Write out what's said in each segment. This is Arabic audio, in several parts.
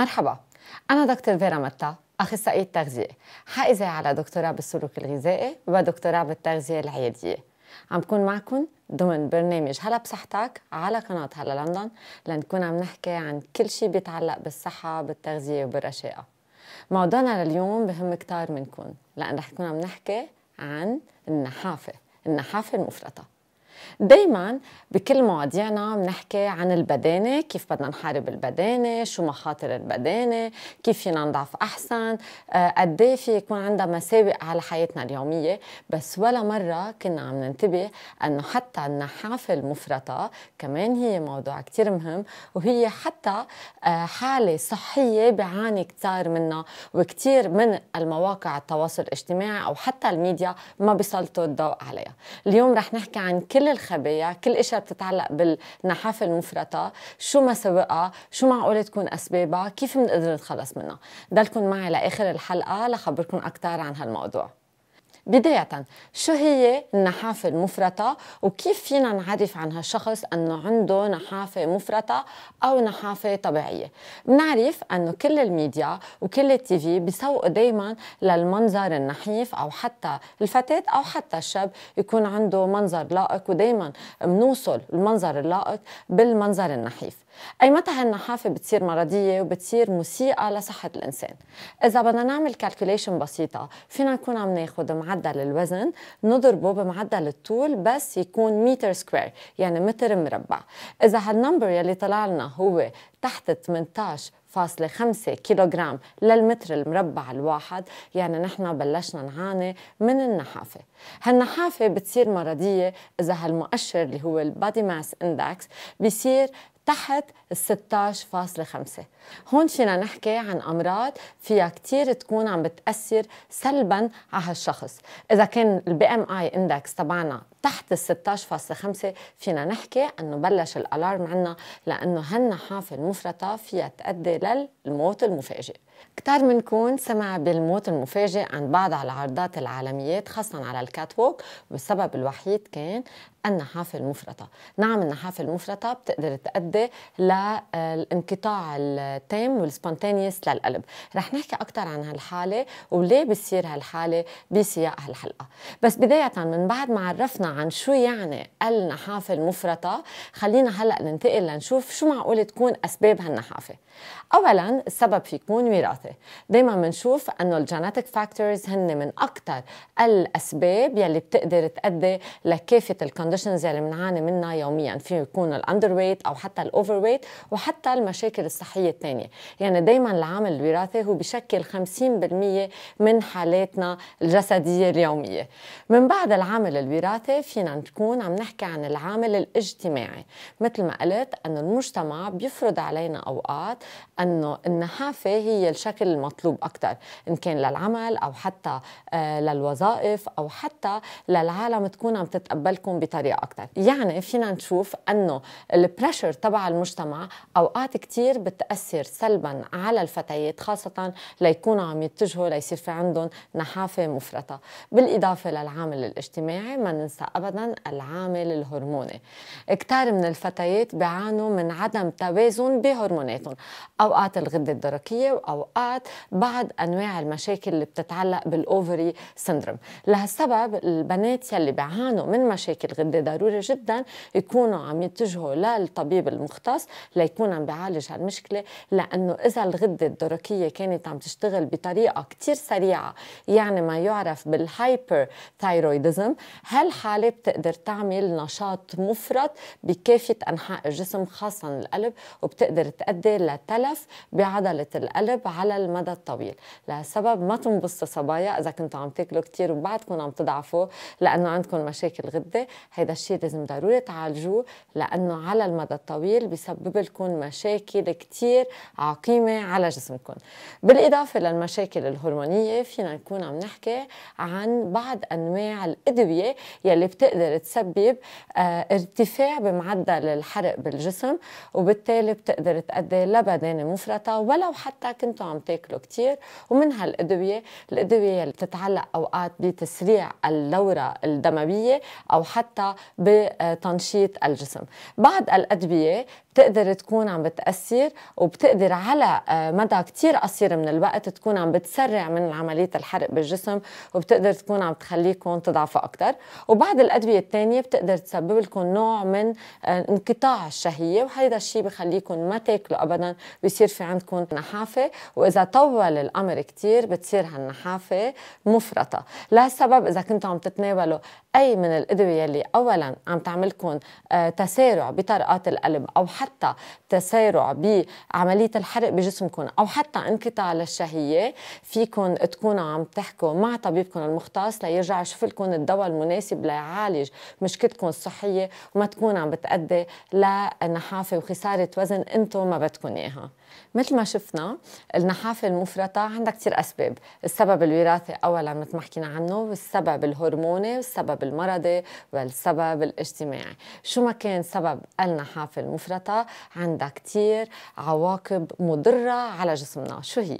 مرحبا أنا دكتور فيرا متا أخصائية تغذية حائزة على دكتوراه بالسلوك الغذائي ودكتوراه بالتغذية العيادية عم بكون معكم ضمن برنامج هلا بصحتك على قناة هلا لندن لنكون عم نحكي عن كل شي بيتعلق بالصحة بالتغذية وبالرشاقة موضوعنا لليوم بهم كتار منكم لأن رح نكون عم نحكي عن النحافة النحافة المفرطة دايما بكل مواضيعنا بنحكي عن البدانة كيف بدنا نحارب البدانة شو مخاطر البدانة كيف فينا نضعف أحسن آه، قدي إيه في يكون عندها مسابق على حياتنا اليومية بس ولا مرة كنا عم ننتبه أنه حتى النحافة المفرطة كمان هي موضوع كتير مهم وهي حتى آه، حالة صحية بعاني كتار منها وكتير من المواقع التواصل الاجتماعي أو حتى الميديا ما بيسلطوا الضوء عليها اليوم رح نحكي عن كل الخبايا كل اشياء بتتعلق بالنحافة المفرطة شو ما سبقها شو معقولة تكون أسبابها كيف بنقدر نتخلص منها ضلكن معي لآخر الحلقة لخبركن أكثر عن هالموضوع بداية شو هي النحافة المفرطة وكيف فينا نعرف عن هالشخص أنه عنده نحافة مفرطة أو نحافة طبيعية بنعرف أنه كل الميديا وكل التي في بيسوقوا دايما للمنظر النحيف أو حتى الفتاة أو حتى الشاب يكون عنده منظر لائق ودايما بنوصل المنظر اللائق بالمنظر النحيف أي متى هالنحافة بتصير مرضية وبتصير مسيئة لصحة الإنسان إذا بدنا نعمل كالكوليشن بسيطة فينا نكون عم ناخد معدل الوزن نضربه بمعدل الطول بس يكون متر سكوير يعني متر مربع إذا هالنمبر يلي طلع لنا هو تحت 18 فاصلة خمسة كيلوغرام للمتر المربع الواحد يعني نحن بلشنا نعاني من النحافة هالنحافة بتصير مرضية إذا هالمؤشر اللي هو البادي ماس اندكس بيصير تحت ال 16.5 هون فينا نحكي عن أمراض فيها كتير تكون عم بتأثر سلبا على هالشخص إذا كان البي ام اي اندكس تبعنا تحت ال 16.5 فينا نحكي انه بلش الالارم عنا لانه هالنحافه المفرطه فيها تؤدي للموت المفاجئ كتار منكون سمع بالموت المفاجئ عن بعض العرضات العالميات خاصة على الكات ووك والسبب الوحيد كان النحافة المفرطة نعم النحافة المفرطة بتقدر تؤدي للانقطاع آه، التام والسبونتينيوس للقلب رح نحكي أكثر عن هالحالة وليه بيصير هالحالة بسياق هالحلقة بس بداية من بعد ما عرفنا عن شو يعني النحافة المفرطة خلينا هلأ ننتقل لنشوف شو معقول تكون أسباب هالنحافة اولا السبب يكون وراثي دائما بنشوف انه الجينيتك فاكتورز هن من اكثر الاسباب يلي بتقدر تؤدي لكافه الكونديشنز يلي بنعاني منها يوميا في يكون الاندر ويت او حتى الاوفر ويت وحتى المشاكل الصحيه الثانيه يعني دائما العامل الوراثي هو بشكل 50% من حالاتنا الجسديه اليوميه من بعد العامل الوراثي فينا نكون عم نحكي عن العامل الاجتماعي مثل ما قلت انه المجتمع بيفرض علينا اوقات أنه النحافة هي الشكل المطلوب أكثر إن كان للعمل أو حتى آه، للوظائف أو حتى للعالم تكون عم تتقبلكم بطريقة أكثر يعني فينا نشوف أنه البريشر تبع المجتمع أوقات كثير بتأثر سلبا على الفتيات خاصة ليكونوا عم يتجهوا ليصير في عندهم نحافة مفرطة بالإضافة للعامل الاجتماعي ما ننسى أبدا العامل الهرموني كثير من الفتيات بيعانوا من عدم توازن بهرموناتهم أو اوقات الغده الدرقيه واوقات بعض انواع المشاكل اللي بتتعلق بالاوفري سندروم لهالسبب البنات يلي بيعانوا من مشاكل غده ضروري جدا يكونوا عم يتجهوا للطبيب المختص ليكون عم بيعالج هالمشكله لانه اذا الغده الدرقيه كانت عم تشتغل بطريقه كثير سريعه يعني ما يعرف بالهايبر ثايرويدزم هالحاله بتقدر تعمل نشاط مفرط بكافه انحاء الجسم خاصه القلب وبتقدر تؤدي لتلف تحدث بعضلة القلب على المدى الطويل لسبب ما تنبسطوا صبايا إذا كنتوا عم تاكلوا كتير وبعدكم عم تضعفوا لأنه عندكم مشاكل غدة هيدا الشيء لازم ضروري تعالجوه لأنه على المدى الطويل بسبب لكم مشاكل كتير عقيمة على جسمكم بالإضافة للمشاكل الهرمونية فينا نكون عم نحكي عن بعض أنواع الأدوية يلي بتقدر تسبب آه، ارتفاع بمعدل الحرق بالجسم وبالتالي بتقدر تؤدي لبدانة منفرطة ولو حتى كنتوا عم تاكلوا كتير ومن هالأدوية الأدوية اللي بتتعلق أوقات بتسريع الدورة الدموية أو حتى بتنشيط الجسم بعض الأدوية بتقدر تكون عم بتأثر وبتقدر على آه، مدى كتير قصير من الوقت تكون عم بتسرع من عملية الحرق بالجسم وبتقدر تكون عم تخليكم تضعفوا أكتر وبعض الأدوية الثانية بتقدر تسبب لكم نوع من آه، انقطاع الشهية وهذا الشيء بخليكم ما تاكلوا أبدا بيصير بصير في عندكم نحافه واذا طول الامر كثير بتصير هالنحافه مفرطه لهالسبب اذا كنتوا عم تتناولوا اي من الادويه اللي اولا عم تعملكم آه، تسارع بطرقات القلب او حتى تسارع بعمليه الحرق بجسمكم او حتى انقطاع للشهيه فيكم تكونوا عم تحكوا مع طبيبكم المختص ليرجع يشوف لكم الدواء المناسب ليعالج مشكلتكم الصحيه وما تكون عم بتأدي لنحافه وخساره وزن انتم ما بدكم اياها مثل ما شفنا النحافة المفرطة عندها كثير أسباب السبب الوراثي أولا مثل ما حكينا عنه والسبب الهرموني والسبب المرضي والسبب الاجتماعي شو ما كان سبب النحافة المفرطة عندها كثير عواقب مضرة على جسمنا شو هي؟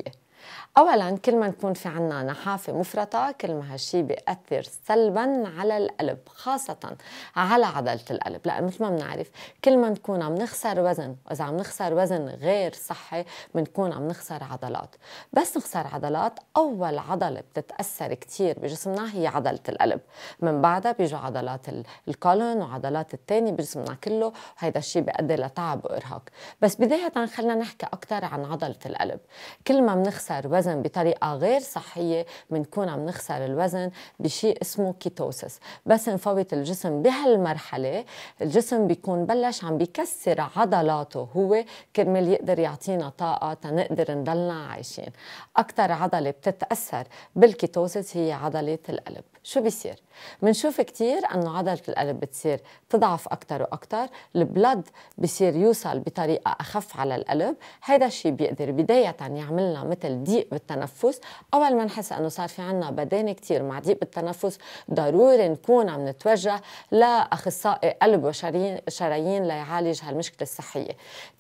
اولا كل ما نكون في عنا نحافه مفرطه كل ما هالشي بياثر سلبا على القلب خاصه على عضله القلب لان مثل ما بنعرف كل ما نكون عم نخسر وزن واذا عم نخسر وزن غير صحي بنكون عم نخسر عضلات بس نخسر عضلات اول عضله بتتاثر كثير بجسمنا هي عضله القلب من بعدها بيجوا عضلات الكولون وعضلات الثانيه بجسمنا كله وهيدا الشيء بيؤدي لتعب وارهاق بس بدايه خلينا نحكي اكثر عن عضله القلب كل ما بنخسر وزن الوزن بطريقه غير صحيه بنكون عم نخسر الوزن بشيء اسمه كيتوسس بس نفوت الجسم بهالمرحله الجسم بيكون بلش عم بيكسر عضلاته هو كرمال يقدر يعطينا طاقه تنقدر نضلنا عايشين اكثر عضله بتتاثر بالكيتوسس هي عضله القلب شو بيصير بنشوف كثير انه عضله القلب بتصير تضعف اكثر واكثر البلد بصير يوصل بطريقه اخف على القلب هذا الشيء بيقدر بدايه يعمل لنا مثل ضيق بالتنفس اول ما نحس انه صار في عنا بدان كثير مع ضيق بالتنفس ضروري نكون عم نتوجه لاخصائي قلب وشرايين ليعالج هالمشكله الصحيه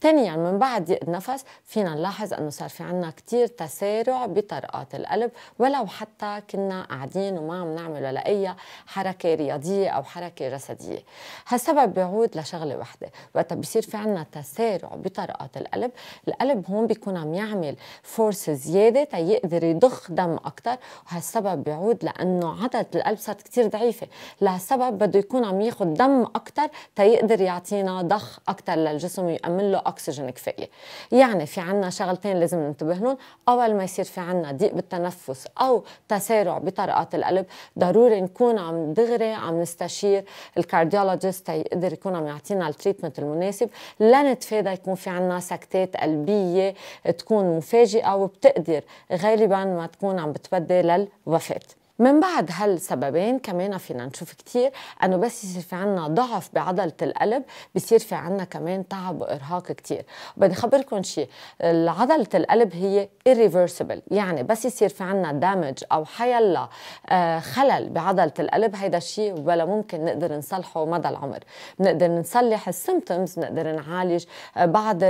ثانيا يعني من بعد ضيق النفس فينا نلاحظ انه صار في عنا كثير تسارع بطرقات القلب ولو حتى كنا قاعدين وما عم نعمل ولا اي حركه رياضيه او حركه جسديه هالسبب بيعود لشغله وحده وقت بصير في عنا تسارع بطرقات القلب القلب هون بيكون عم يعمل فورس زياده الداتا يقدر يضخ دم اكثر وهالسبب بيعود لانه عضله القلب صارت كثير ضعيفه لهالسبب بده يكون عم ياخذ دم اكثر تيقدر يعطينا ضخ اكثر للجسم ويامن له اكسجين كفايه يعني في عنا شغلتين لازم ننتبه لهم اول ما يصير في عنا ضيق بالتنفس او تسارع بطرقات القلب ضروري نكون عم دغري عم نستشير الكارديولوجيست تيقدر يكون عم يعطينا التريتمنت المناسب لنتفادى يكون في عنا سكتات قلبيه تكون مفاجئه وبتقدر غالبا ما تكون عم بتبدي للوفاه من بعد هالسببين كمان فينا نشوف كتير انه بس يصير في عنا ضعف بعضله القلب بصير في عنا كمان تعب وارهاق كتير بدي اخبركم شيء عضله القلب هي irreversible يعني بس يصير في عنا دامج او حيلا آه، خلل بعضله القلب هيدا الشيء ولا ممكن نقدر نصلحه مدى العمر بنقدر نصلح السيمتومز بنقدر نعالج آه، بعض آه،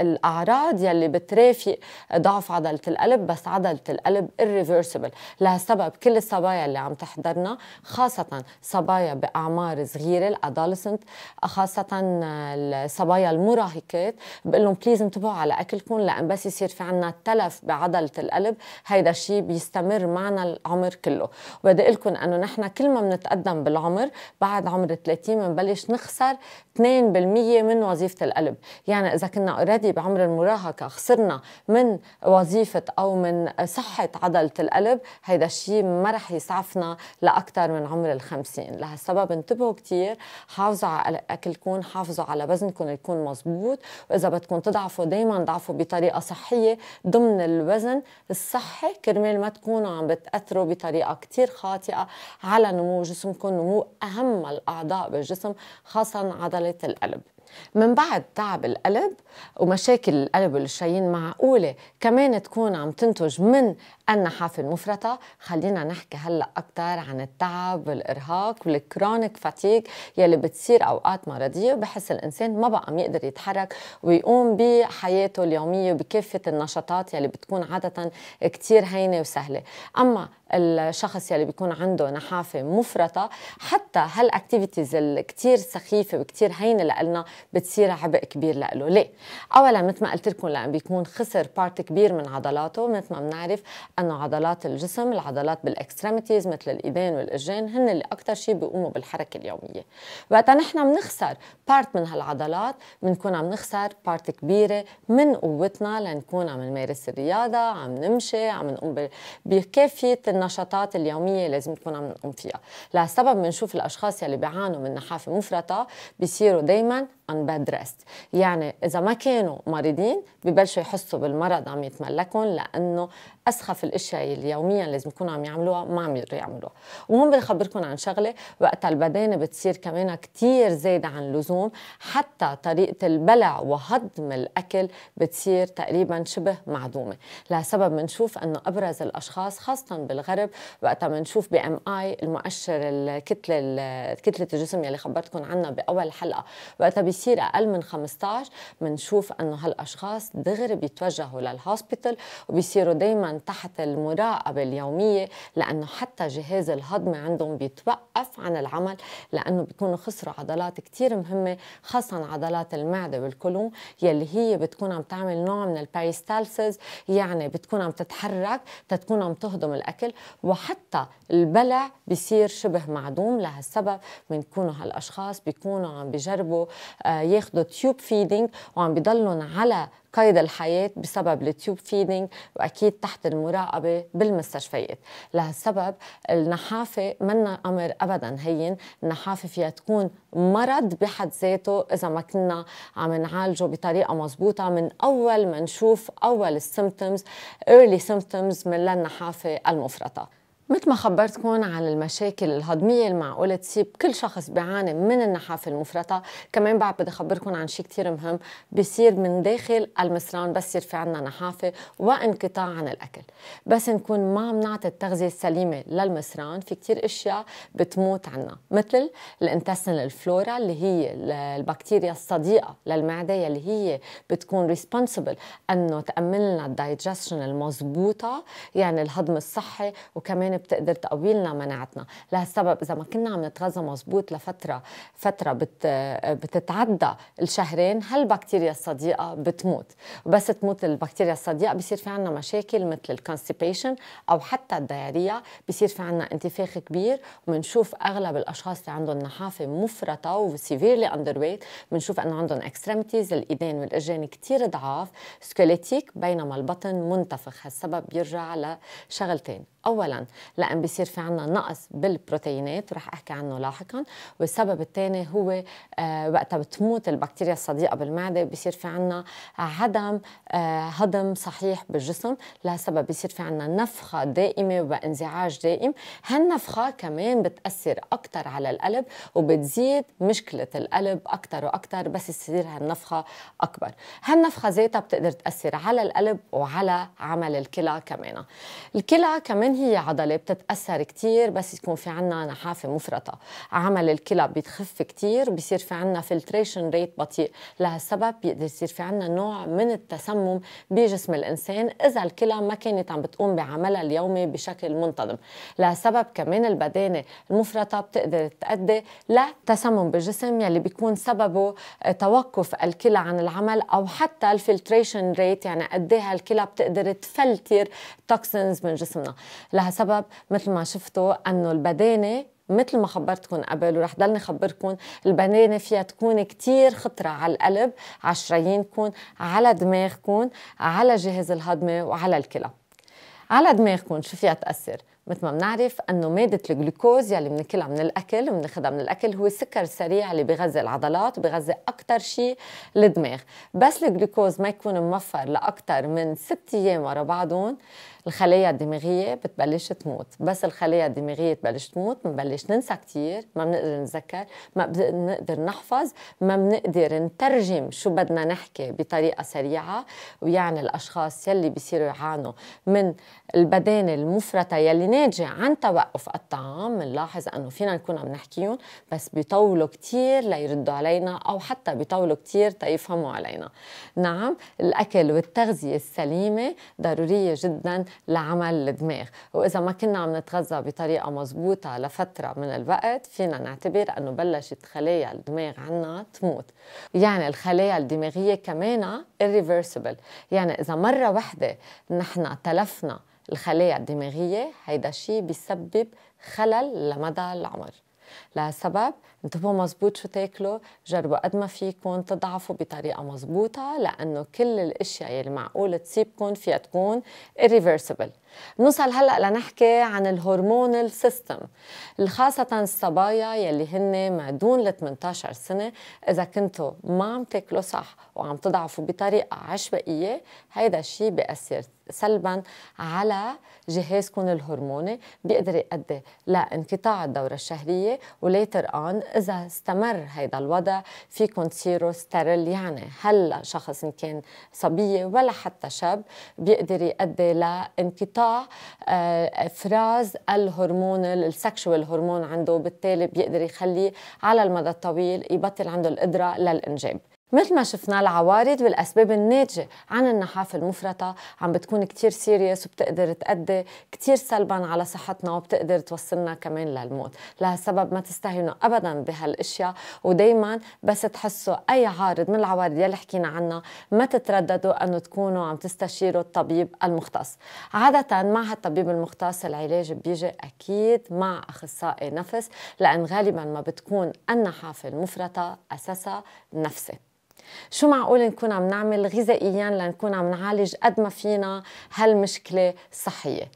الاعراض يلي بترافق ضعف عضله القلب بس عضله القلب irreversible لهالسبب كل الصبايا اللي عم تحضرنا خاصة صبايا بأعمار صغيرة الأدولسنت خاصة آه، الصبايا المراهقات بقول لهم بليز انتبهوا على أكلكم لأن بس يصير في عنا تلف بعضلة القلب هيدا الشيء بيستمر معنا العمر كله وبدي أقول لكم أنه نحن كل ما بنتقدم بالعمر بعد عمر 30 بنبلش نخسر 2% من وظيفة القلب يعني إذا كنا اوريدي بعمر المراهقة خسرنا من وظيفة أو من صحة عضلة القلب هيدا الشيء ما رح يسعفنا لاكثر من عمر الخمسين لهالسبب انتبهوا كثير حافظوا على اكلكم حافظوا على وزنكم يكون مزبوط واذا بدكم تضعفوا دائما ضعفوا بطريقه صحيه ضمن الوزن الصحي كرمال ما تكونوا عم بتاثروا بطريقه كثير خاطئه على نمو جسمكم نمو اهم الاعضاء بالجسم خاصه عضله القلب من بعد تعب القلب ومشاكل القلب والشرايين معقولة كمان تكون عم تنتج من النحافه المفرطة خلينا نحكي هلأ اكثر عن التعب والإرهاق والكرونيك فاتيك يلي بتصير أوقات مرضية وبحس الإنسان ما بقى يقدر يتحرك ويقوم بحياته اليومية بكافة النشاطات يلي بتكون عادة كثير هينة وسهلة أما الشخص يلي بيكون عنده نحافه مفرطه حتى هالاكتيفيتيز الكتير سخيفه وكتير هينه لنا بتصير عبء كبير لإله ليه اولا مثل ما قلت لكم لان بيكون خسر بارت كبير من عضلاته مثل ما بنعرف انه عضلات الجسم العضلات بالاكستريميتيز مثل الايدين والاجرين هن اللي أكتر شيء بيقوموا بالحركه اليوميه وقتا نحن بنخسر بارت من هالعضلات بنكون عم نخسر بارت كبيره من قوتنا لنكون عم نمارس الرياضه عم نمشي عم نقوم بكافية النشاطات اليوميه لازم تكون عم نقوم فيها لسبب بنشوف الاشخاص يلي بيعانوا من نحافه مفرطه بيصيروا دائما ان باد ريست يعني اذا ما كانوا مريضين ببلشوا يحسوا بالمرض عم يتملكهم لانه اسخف الاشياء اللي يوميا لازم يكونوا عم يعملوها ما عم يقدروا يعملوها وهون بنخبركم عن شغله وقت البدانه بتصير كمان كثير زايده عن اللزوم حتى طريقه البلع وهضم الاكل بتصير تقريبا شبه معدومه لسبب بنشوف انه ابرز الاشخاص خاصه بالغرب الحرب وقتها بنشوف بي ام اي المؤشر الكتله كتله الجسم يلي خبرتكم عنها باول حلقه وقتها بيصير اقل من 15 بنشوف انه هالاشخاص دغري بيتوجهوا للهوسبيتال وبيصيروا دائما تحت المراقبه اليوميه لانه حتى جهاز الهضم عندهم بيتوقف عن العمل لانه بيكونوا خسروا عضلات كثير مهمه خاصه عضلات المعده والكولون يلي هي بتكون عم تعمل نوع من الباريستالسيز يعني بتكون عم تتحرك تتكون عم تهضم الاكل وحتى البلع بصير شبه معدوم لهالسبب بنكونوا هالأشخاص بيكونوا عم بجربوا ياخذوا تيوب فيدينج وعم بضلهم على قيد الحياة بسبب التيوب فيدنج وأكيد تحت المراقبة بالمستشفيات لهالسبب النحافة منا أمر أبدا هين النحافة فيها تكون مرض بحد ذاته إذا ما كنا عم نعالجه بطريقة مضبوطة من أول ما نشوف أول السيمتمز early symptoms من للنحافة المفرطة مثل ما خبرتكم عن المشاكل الهضمية المعقولة تصيب كل شخص بيعاني من النحافة المفرطة كمان بعد بدي أخبركم عن شيء كتير مهم بيصير من داخل المصران بس يصير في عنا نحافة وانقطاع عن الأكل بس نكون ما عم نعطي التغذية السليمة للمصران في كتير أشياء بتموت عنا مثل الانتسن الفلورا اللي هي البكتيريا الصديقة للمعدة اللي هي بتكون ريسبونسبل أنه تأمن لنا الدايجستشن المضبوطة يعني الهضم الصحي وكمان بتقدر تقوي لنا مناعتنا لهالسبب اذا ما كنا عم نتغذى مزبوط لفتره فتره بت بتتعدى الشهرين هالبكتيريا الصديقه بتموت وبس تموت البكتيريا الصديقه بصير في عندنا مشاكل مثل الكونستيبيشن او حتى الدياريا بصير في عندنا انتفاخ كبير وبنشوف اغلب الاشخاص اللي عندهم نحافه مفرطه وسيفيرلي اندر ويت بنشوف انه عندهم اكستريميتيز الايدين والاجرين كثير ضعاف سكوليتيك بينما البطن منتفخ هالسبب بيرجع لشغلتين اولا لان بصير في عنا نقص بالبروتينات ورح احكي عنه لاحقا والسبب الثاني هو آه، وقتها بتموت البكتيريا الصديقه بالمعده بصير في عنا عدم آه، هضم صحيح بالجسم لسبب بصير في عنا نفخه دائمه وانزعاج دائم هالنفخه كمان بتاثر اكثر على القلب وبتزيد مشكله القلب اكثر واكثر بس يصير هالنفخه اكبر هالنفخه ذاتها بتقدر تاثر على القلب وعلى عمل الكلى كمان الكلى كمان هي عضله البقرة بتتأثر كتير بس يكون في عنا نحافة مفرطة عمل الكلى بتخف كتير بصير في عنا فلتريشن ريت بطيء لهالسبب بيقدر يصير في عنا نوع من التسمم بجسم الإنسان إذا الكلى ما كانت عم بتقوم بعملها اليومي بشكل منتظم لهالسبب كمان البدانة المفرطة بتقدر تؤدي لتسمم بالجسم يلي بيكون سببه توقف الكلى عن العمل أو حتى الفلتريشن ريت يعني قد ايه بتقدر تفلتر توكسينز من جسمنا لهالسبب الشباب مثل ما شفتوا انه البدانه مثل ما خبرتكم قبل ورح ضلني خبركم البنانه فيها تكون كتير خطره على القلب على شرايينكم على دماغكم على جهاز الهضمي وعلى الكلى على دماغكم شو فيها تاثر مثل ما بنعرف انه ماده الجلوكوز يلي بناكلها من الاكل بناخذها من الاكل هو سكر سريع اللي بغذي العضلات وبغذي اكثر شيء الدماغ بس الجلوكوز ما يكون موفر لاكثر من ست ايام ورا بعضهم الخلايا الدماغيه بتبلش تموت بس الخلايا الدماغيه تبلش تموت بنبلش ننسى كثير ما بنقدر نتذكر ما بنقدر نحفظ ما بنقدر نترجم شو بدنا نحكي بطريقه سريعه ويعني الاشخاص يلي بيصيروا يعانوا من البدانه المفرطه يلي ناتجه عن توقف الطعام بنلاحظ انه فينا نكون عم نحكيهم بس بيطولوا كثير ليردوا علينا او حتى بيطولوا كثير تيفهموا علينا نعم الاكل والتغذيه السليمه ضروريه جدا لعمل الدماغ وإذا ما كنا عم نتغذى بطريقة مضبوطة لفترة من الوقت فينا نعتبر أنه بلشت خلايا الدماغ عنا تموت يعني الخلايا الدماغية كمان irreversible يعني إذا مرة واحدة نحن تلفنا الخلايا الدماغية هيدا الشيء بيسبب خلل لمدى العمر لسبب انتبهوا مزبوط شو تاكلوا جربوا قد ما فيكم تضعفوا بطريقه مزبوطه لانه كل الاشياء يلي معقول تصيبكم فيها تكون irreversible نوصل هلا لنحكي عن الهرمونال سيستم خاصة الصبايا يلي هن دون ال 18 سنة إذا كنتوا ما عم تاكلوا صح وعم تضعفوا بطريقة عشوائية هيدا الشيء بيأثر سلبا على جهازكم الهرموني بيقدر يؤدي لانقطاع الدورة الشهرية وليتر اون اذا استمر هيدا الوضع فيكم تصيروا ستيرل يعني هلا شخص ان كان صبيه ولا حتى شاب بيقدر يؤدي لانقطاع آه، افراز الهرمون السكشوال هرمون عنده وبالتالي بيقدر يخليه على المدى الطويل يبطل عنده القدره للانجاب مثل ما شفنا العوارض والأسباب الناتجة عن النحافة المفرطة عم بتكون كتير سيريس وبتقدر تأدي كتير سلبا على صحتنا وبتقدر توصلنا كمان للموت لهالسبب ما تستهينوا أبدا بهالأشياء ودايما بس تحسوا أي عارض من العوارض يلي حكينا عنها ما تترددوا أنه تكونوا عم تستشيروا الطبيب المختص عادة مع هالطبيب المختص العلاج بيجي أكيد مع أخصائي نفس لأن غالبا ما بتكون النحافة المفرطة أساسها نفسي شو معقول نكون عم نعمل غذائيا لنكون عم نعالج قد ما فينا هالمشكله الصحيه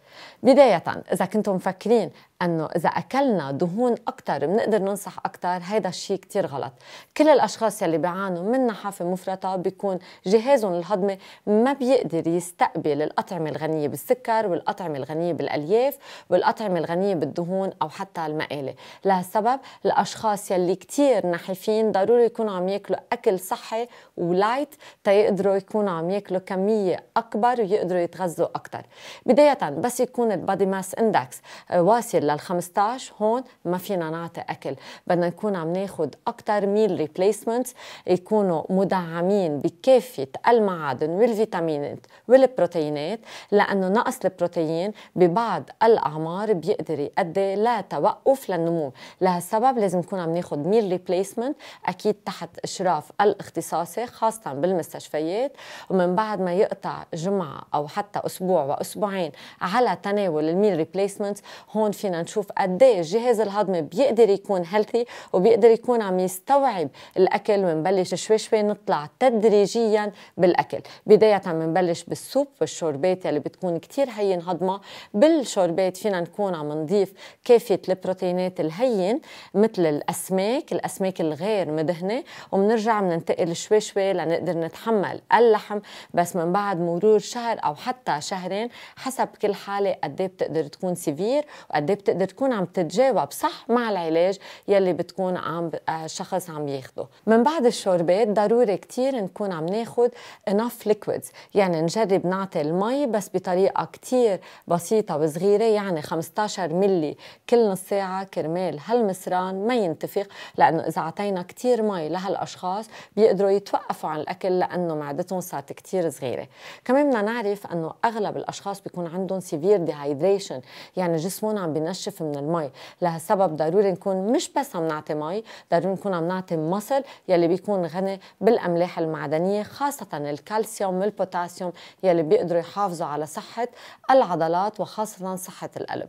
بدايه اذا كنتم مفكرين انه اذا اكلنا دهون اكثر بنقدر ننصح اكثر هيدا الشيء كثير غلط كل الاشخاص يلي بيعانوا من نحافه مفرطه بيكون جهازهم الهضمي ما بيقدر يستقبل الاطعمه الغنيه بالسكر والاطعمه الغنيه بالالياف والاطعمه الغنيه بالدهون او حتى المقالي لهالسبب الاشخاص يلي كثير نحيفين ضروري يكونوا عم ياكلوا اكل صحي ولايت تيقدروا يكونوا عم ياكلوا كميه اكبر ويقدروا يتغذوا اكثر بدايه بس يكون البادي ماس اندكس آه، واصل لل 15 هون ما فينا نعطي اكل بدنا نكون عم ناخذ اكثر ميل ريبليسمنت يكونوا مدعمين بكافه المعادن والفيتامينات والبروتينات لانه نقص البروتين ببعض الاعمار بيقدر يؤدي لتوقف للنمو لهالسبب لازم نكون عم ناخذ ميل ريبليسمنت اكيد تحت اشراف الاختصاصي خاصه بالمستشفيات ومن بعد ما يقطع جمعه او حتى اسبوع واسبوعين على تناول الميل ريبليسمنت هون فينا نشوف قد ايه الجهاز الهضمي بيقدر يكون هيلثي وبيقدر يكون عم يستوعب الاكل ونبلش شوي شوي نطلع تدريجيا بالاكل بدايه بنبلش بالسوب والشوربات اللي بتكون كثير هين هضمه بالشوربات فينا نكون عم نضيف كافيه البروتينات الهين مثل الاسماك الاسماك الغير مدهنه وبنرجع بننتقل شوي شوي لنقدر نتحمل اللحم بس من بعد مرور شهر او حتى شهرين حسب كل حاله قد ايه بتقدر تكون سيفير وقد ايه بتقدر تكون عم تتجاوب صح مع العلاج يلي بتكون عم الشخص آه، عم ياخده من بعد الشوربات ضروري كتير نكون عم ناخد enough liquids يعني نجرب نعطي المي بس بطريقة كتير بسيطة وصغيرة يعني 15 ملي كل نص ساعة كرمال هالمصران ما ينتفخ لأنه إذا أعطينا كتير مي لهالأشخاص بيقدروا يتوقفوا عن الأكل لأنه معدتهم صارت كتير صغيرة كمان بدنا نعرف أنه أغلب الأشخاص بيكون عندهم سيفير ديهايدريشن يعني جسمهم عم بينشط ننشف من المي لهالسبب ضروري نكون مش بس عم نعطي مي ضروري نكون عم نعطي مصل يلي بيكون غني بالاملاح المعدنيه خاصه الكالسيوم والبوتاسيوم يلي بيقدروا يحافظوا على صحه العضلات وخاصه صحه القلب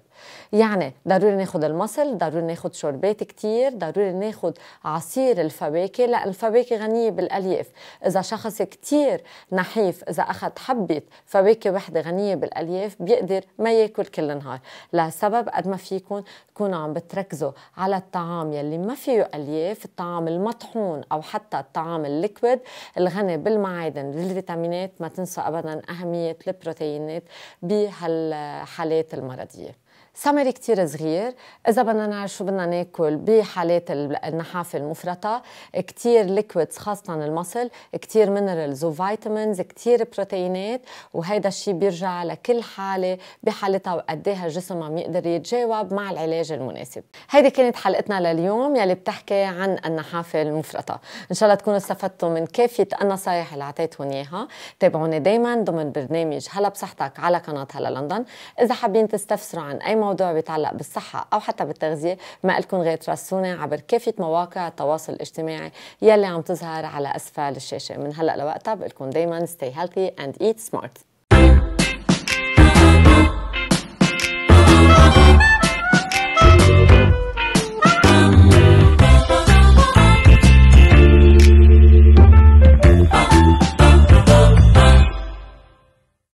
يعني ضروري ناخذ المصل ضروري ناخذ شوربات كتير ضروري ناخذ عصير الفواكه لان الفواكه غنيه بالالياف اذا شخص كتير نحيف اذا اخذ حبه فواكه وحده غنيه بالالياف بيقدر ما ياكل كل النهار لسبب قد ما فيكم تكونوا عم بتركزوا على الطعام يلي ما فيه الياف الطعام المطحون او حتى الطعام الليكويد الغني بالمعادن بالفيتامينات ما تنسوا ابدا اهميه البروتينات بهالحالات المرضيه سمر كتير صغير إذا بدنا نعرف شو بدنا ناكل بحالات النحافة المفرطة كتير ليكويدز خاصة المصل كتير مينرالز وفيتامينز كتير بروتينات وهيدا الشيء بيرجع لكل حالة بحالتها وقديها عم يقدر يتجاوب مع العلاج المناسب هيدي كانت حلقتنا لليوم يلي بتحكي عن النحافة المفرطة إن شاء الله تكونوا استفدتوا من كافية النصايح اللي أعطيتهم إياها تابعوني دايما ضمن برنامج هلا بصحتك على قناة هلا لندن إذا حابين تستفسروا عن أي موضوع بيتعلق بالصحة أو حتى بالتغذية ما لكم غير تراسونا عبر كافة مواقع التواصل الاجتماعي يلي عم تظهر على أسفل الشاشة من هلأ لوقتها بقلكم دايما stay healthy and eat smart